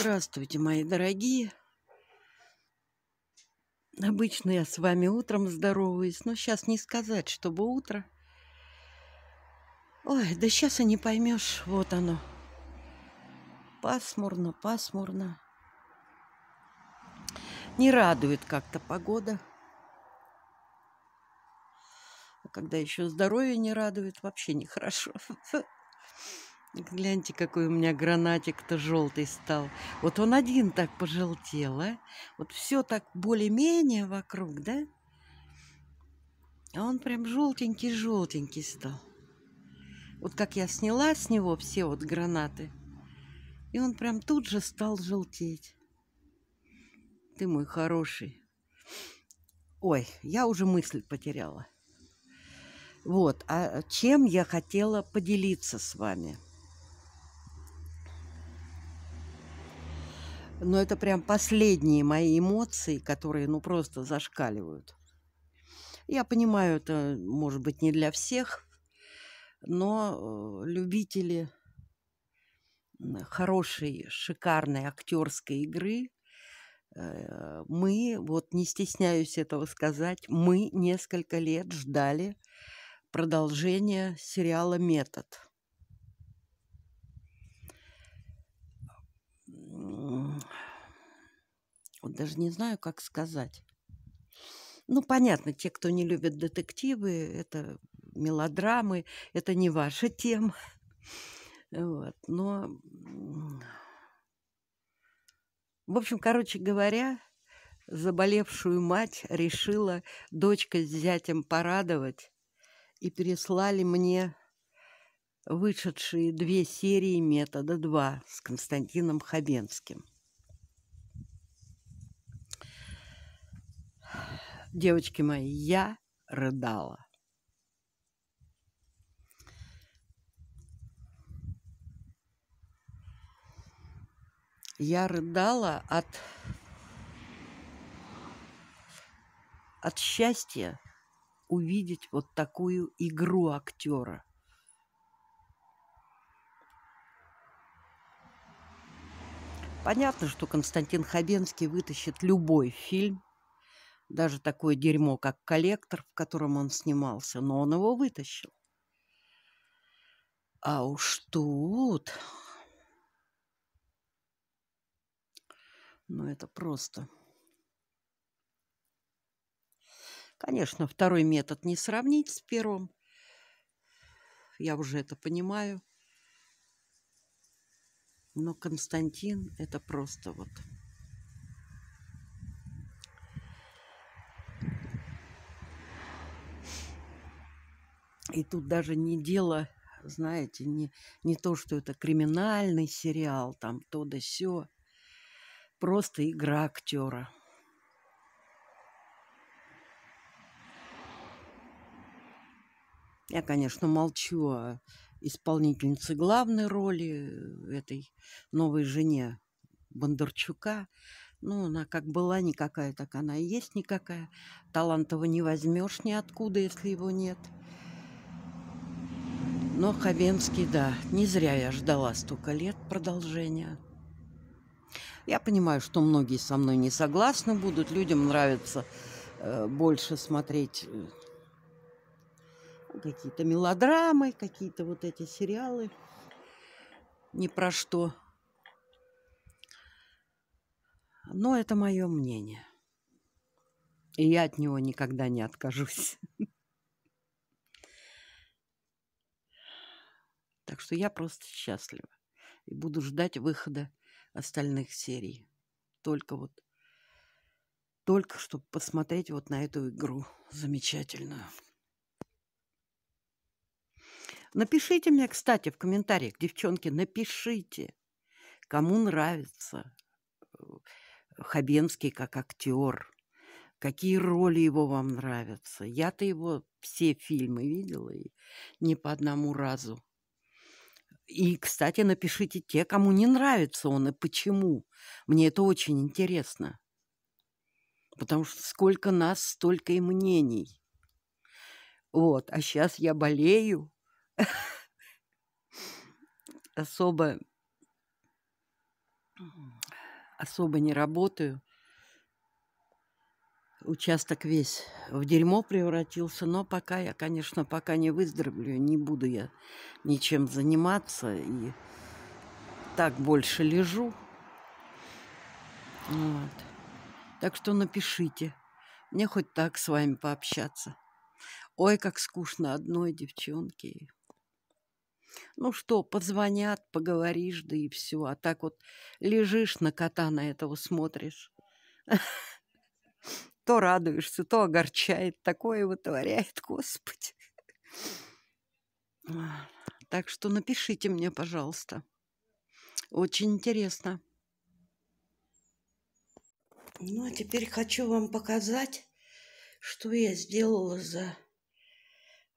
Здравствуйте, мои дорогие. Обычно я с вами утром здороваюсь, но сейчас не сказать, чтобы утро. Ой, да сейчас и не поймешь, вот оно. Пасмурно, пасмурно. Не радует как-то погода. А когда еще здоровье не радует, вообще нехорошо. хорошо. Гляньте, какой у меня гранатик-то желтый стал. Вот он один так пожелтел, а? Вот все так более-менее вокруг, да? А он прям желтенький-желтенький стал. Вот как я сняла с него все вот гранаты, и он прям тут же стал желтеть. Ты мой хороший. Ой, я уже мысль потеряла. Вот, а чем я хотела поделиться с вами – но это прям последние мои эмоции, которые, ну, просто зашкаливают. Я понимаю, это, может быть, не для всех, но э, любители хорошей, шикарной актерской игры, э, мы, вот не стесняюсь этого сказать, мы несколько лет ждали продолжения сериала «Метод». вот даже не знаю, как сказать. Ну, понятно, те, кто не любит детективы, это мелодрамы, это не ваша тема. Вот, но, в общем, короче говоря, заболевшую мать решила дочка с зятем порадовать, и переслали мне вышедшие две серии «Метода 2» с Константином Хабенским – девочки мои, я рыдала. Я рыдала от, от счастья увидеть вот такую игру актера. Понятно, что Константин Хабенский вытащит любой фильм – даже такое дерьмо, как коллектор, в котором он снимался, но он его вытащил. А уж тут... Ну, это просто... Конечно, второй метод не сравнить с первым. Я уже это понимаю. Но Константин это просто вот... И тут даже не дело, знаете, не, не то, что это криминальный сериал, там то да сё. Просто игра актера. Я, конечно, молчу о исполнительнице главной роли э, этой новой жене Бондарчука. Ну, она как была никакая, так она и есть никакая. Талантова не возьмешь ниоткуда, если его нет. Но Хабенский, да, не зря я ждала столько лет продолжения. Я понимаю, что многие со мной не согласны будут. Людям нравится э, больше смотреть э, какие-то мелодрамы, какие-то вот эти сериалы. Ни про что. Но это мое мнение. И я от него никогда не откажусь. Так что я просто счастлива. И буду ждать выхода остальных серий. Только вот, только чтобы посмотреть вот на эту игру замечательную. Напишите мне, кстати, в комментариях, девчонки, напишите, кому нравится э, Хабенский как актер, какие роли его вам нравятся. Я-то его все фильмы видела, и не по одному разу. И, кстати, напишите те, кому не нравится он и почему. Мне это очень интересно. Потому что сколько нас, столько и мнений. Вот, а сейчас я болею. Особо особо не работаю участок весь в дерьмо превратился, но пока я, конечно, пока не выздоровлю, не буду я ничем заниматься и так больше лежу. Вот. Так что напишите. Мне хоть так с вами пообщаться. Ой, как скучно одной девчонки. Ну что, позвонят, поговоришь, да и все. А так вот лежишь на кота на этого смотришь. То радуешься, то огорчает, такое вытворяет, Господи. А, так что напишите мне, пожалуйста. Очень интересно. Ну, а теперь хочу вам показать, что я сделала за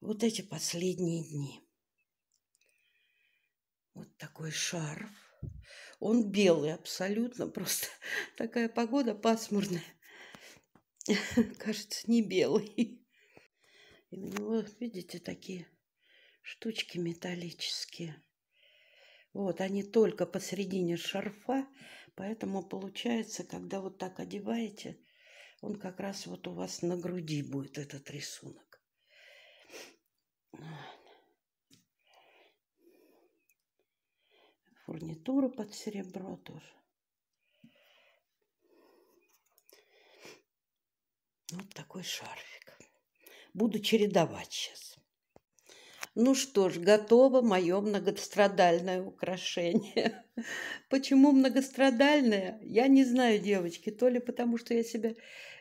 вот эти последние дни. Вот такой шарф. Он белый абсолютно, просто такая погода пасмурная. кажется, не белый. И у него, видите, такие штучки металлические. Вот, они только посередине шарфа, поэтому получается, когда вот так одеваете, он как раз вот у вас на груди будет этот рисунок. Фурнитура под серебро тоже. Вот ну, такой шарфик. Буду чередовать сейчас. Ну что ж, готово мое многострадальное украшение. Почему многострадальное? Я не знаю, девочки, то ли потому, что я себя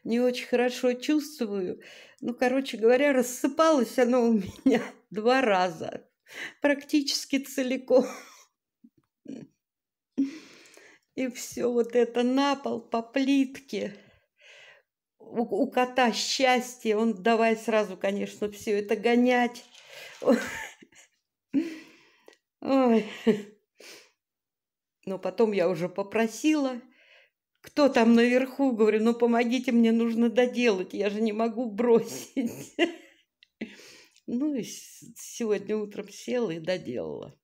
не очень хорошо чувствую. Ну, короче говоря, рассыпалось оно у меня два раза, практически целиком. И все вот это на пол по плитке у, у кота счастье, он давай сразу, конечно, все это гонять. Ой. Но потом я уже попросила, кто там наверху, говорю, ну помогите, мне нужно доделать, я же не могу бросить. Ну и сегодня утром села и доделала.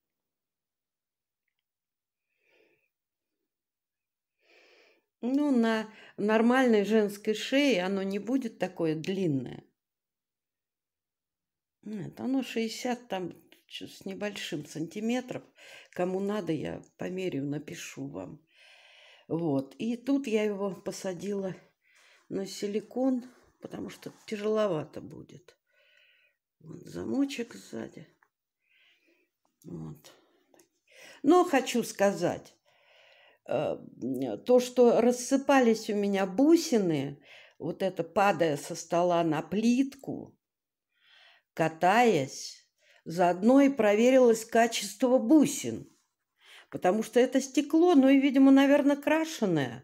Ну, на нормальной женской шее оно не будет такое длинное. Нет, оно 60 там с небольшим сантиметров. Кому надо, я померю, напишу вам. Вот. И тут я его посадила на силикон, потому что тяжеловато будет. Вот замочек сзади. Вот. Но хочу сказать, Э, то, что рассыпались у меня бусины, вот это падая со стола на плитку, катаясь, заодно и проверилось качество бусин, потому что это стекло, ну и, видимо, наверное, крашеное.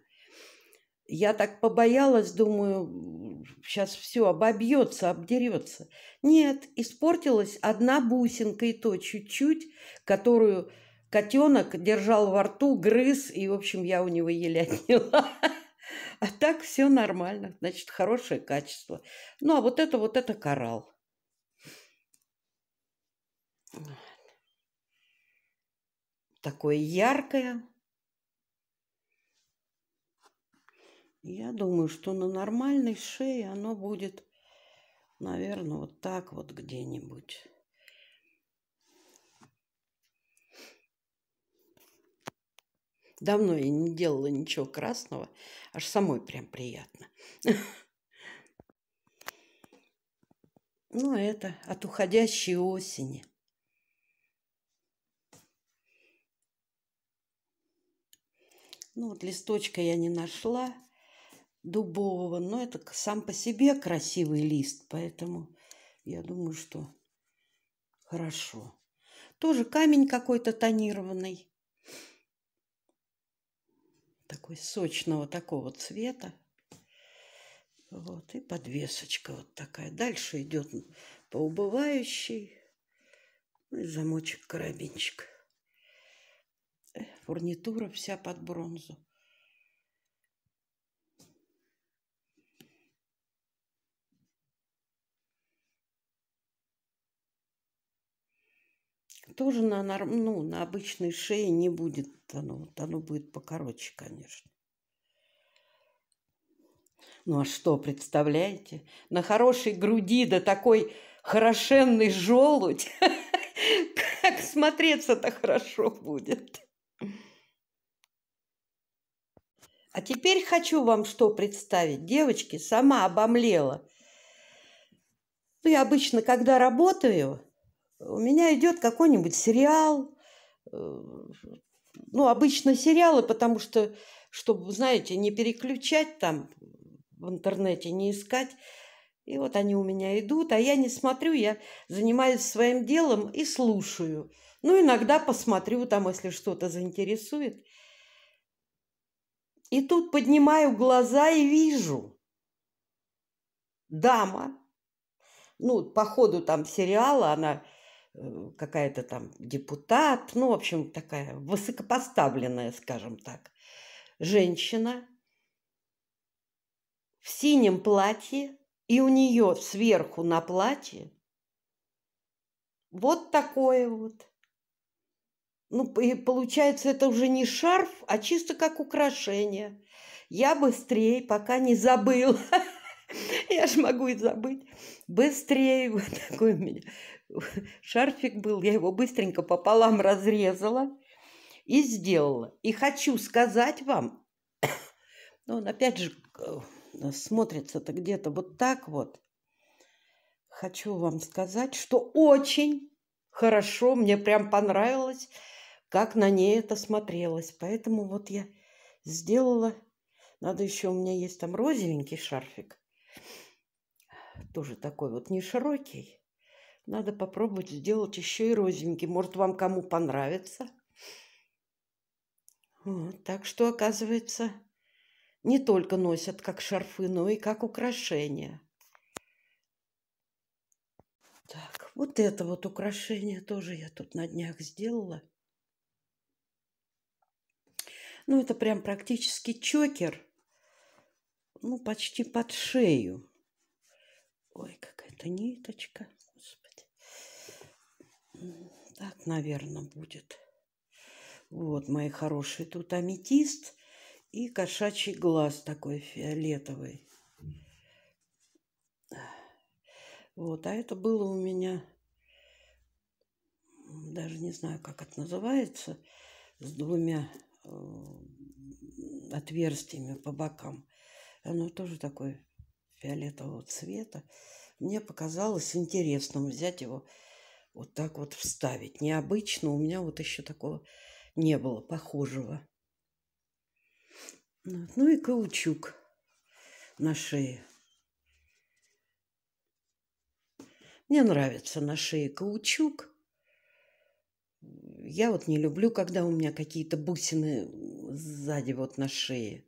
Я так побоялась, думаю, сейчас все обобьется, обдерется. Нет, испортилась одна бусинка, и то чуть-чуть, которую Котенок держал во рту, грыз, и, в общем, я у него еле отняла. А так все нормально, значит, хорошее качество. Ну, а вот это, вот это коралл. Такое яркое. Я думаю, что на нормальной шее оно будет, наверное, вот так вот где-нибудь. Давно я не делала ничего красного, аж самой прям приятно. Ну, это от уходящей осени. Ну, вот листочка я не нашла дубового, но это сам по себе красивый лист, поэтому я думаю, что хорошо. Тоже камень какой-то тонированный такой сочного такого цвета. Вот, и подвесочка вот такая. Дальше идет по убывающей. Ну и замочек карабинчик. Э, фурнитура вся под бронзу. тоже на, норм ну, на обычной шее не будет оно. Вот оно будет покороче, конечно. Ну а что, представляете? На хорошей груди да такой хорошенный желудь. Как смотреться-то хорошо будет. А теперь хочу вам что представить. Девочки, сама обомлела. Ну, я обычно, когда работаю, у меня идет какой-нибудь сериал, э, ну, обычно сериалы, потому что, чтобы, знаете, не переключать там в интернете, не искать. И вот они у меня идут, а я не смотрю, я занимаюсь своим делом и слушаю. Ну, иногда посмотрю там, если что-то заинтересует. И тут поднимаю глаза и вижу дама, ну, по ходу там сериала она Э, какая-то там депутат, ну, в общем, такая высокопоставленная, скажем так, женщина в синем платье, и у нее сверху на платье вот такое вот. Ну, и получается, это уже не шарф, а чисто как украшение. Я быстрее, пока не забыла. Я же могу и забыть. Быстрее вот такой у меня шарфик был, я его быстренько пополам разрезала и сделала. И хочу сказать вам, ну он опять же э, смотрится-то где-то вот так вот. Хочу вам сказать, что очень хорошо, мне прям понравилось, как на ней это смотрелось. Поэтому вот я сделала, надо еще, у меня есть там розовенький шарфик, тоже такой вот не широкий, надо попробовать сделать еще и розовенький. Может, вам кому понравится. Вот, так что, оказывается, не только носят как шарфы, но и как украшения. Так, вот это вот украшение тоже я тут на днях сделала. Ну, это прям практически чокер. Ну, почти под шею. Ой, какая-то ниточка. Так, наверное, будет. Вот, мои хорошие, тут аметист и кошачий глаз такой фиолетовый. Вот, а это было у меня, даже не знаю, как это называется, с двумя э, отверстиями по бокам. Оно тоже такое фиолетового цвета. Мне показалось интересным взять его вот так вот вставить. Необычно, у меня вот еще такого не было похожего. Вот. Ну и каучук на шее. Мне нравится на шее каучук. Я вот не люблю, когда у меня какие-то бусины сзади вот на шее.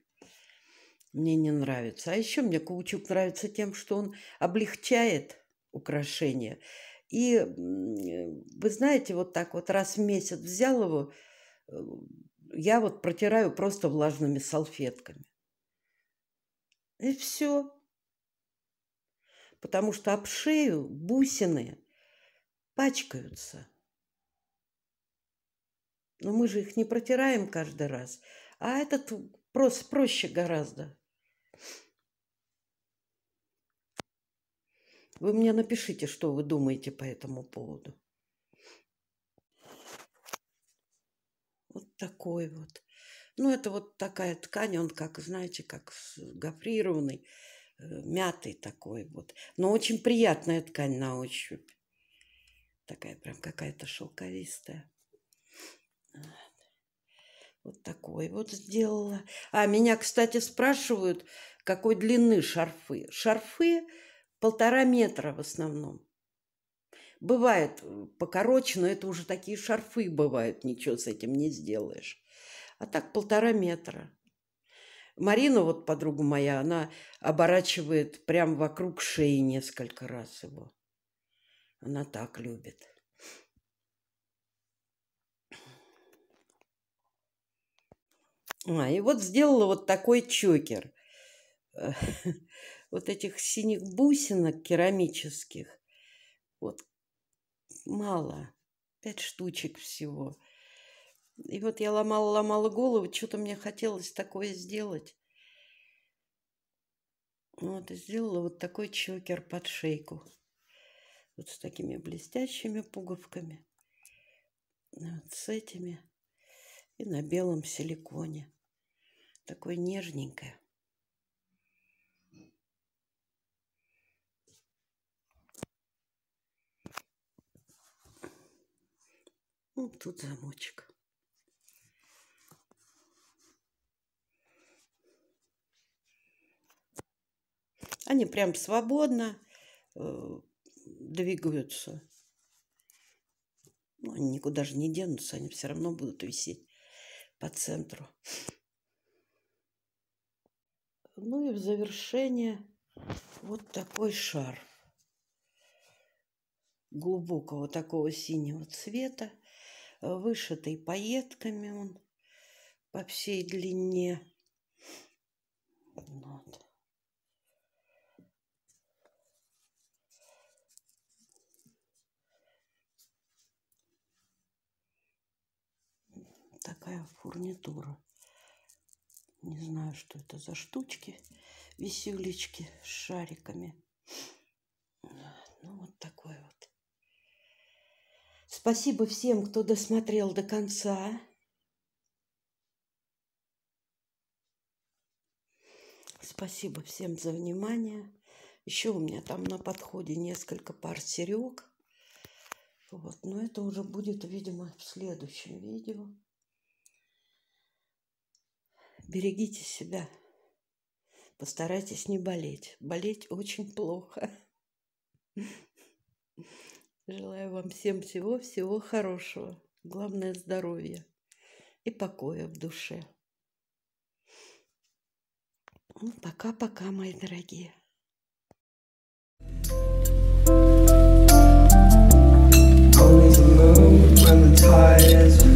Мне не нравится. А еще мне каучук нравится тем, что он облегчает украшение. И, вы знаете, вот так вот раз в месяц взял его, э, я вот протираю просто влажными салфетками. И все. Потому что об шею бусины пачкаются. Но мы же их не протираем каждый раз. А этот просто проще гораздо. Вы мне напишите, что вы думаете по этому поводу. Вот такой вот. Ну, это вот такая ткань, он как, знаете, как гофрированный, э, мятый такой вот. Но очень приятная ткань на ощупь. Такая прям какая-то шелковистая. Вот такой вот сделала. А меня, кстати, спрашивают, какой длины шарфы. Шарфы полтора метра в основном. Бывает э, покороче, но это уже такие шарфы бывают, ничего с этим не сделаешь. А так полтора метра. Марина, вот подруга моя, она оборачивает прям вокруг шеи несколько раз его. Она так любит. А, и вот сделала вот такой чокер. Э, вот этих синих бусинок керамических. Вот мало, пять штучек всего. И вот я ломала-ломала голову, что-то мне хотелось такое сделать. Вот, и сделала вот такой чокер под шейку. Вот с такими блестящими пуговками. Вот с этими. И на белом силиконе. Такое нежненькое. Вот тут замочек. Они прям свободно э, двигаются. Ну, они никуда же не денутся, они все равно будут висеть по центру. Ну и в завершение вот такой шар глубокого такого синего цвета. Э, вышитый пайетками он по всей длине. Вот. Такая фурнитура. Не знаю, что это за штучки, висюлечки с шариками. Ну, вот такой вот. Спасибо всем, кто досмотрел до конца. Спасибо всем за внимание. Еще у меня там на подходе несколько пар серег. Вот, но это уже будет, видимо, в следующем видео. Берегите себя. Постарайтесь не болеть. Болеть очень плохо. Желаю вам всем всего-всего хорошего. Главное здоровье и покоя в душе. Ну, пока-пока, мои дорогие. Always alone when the tide is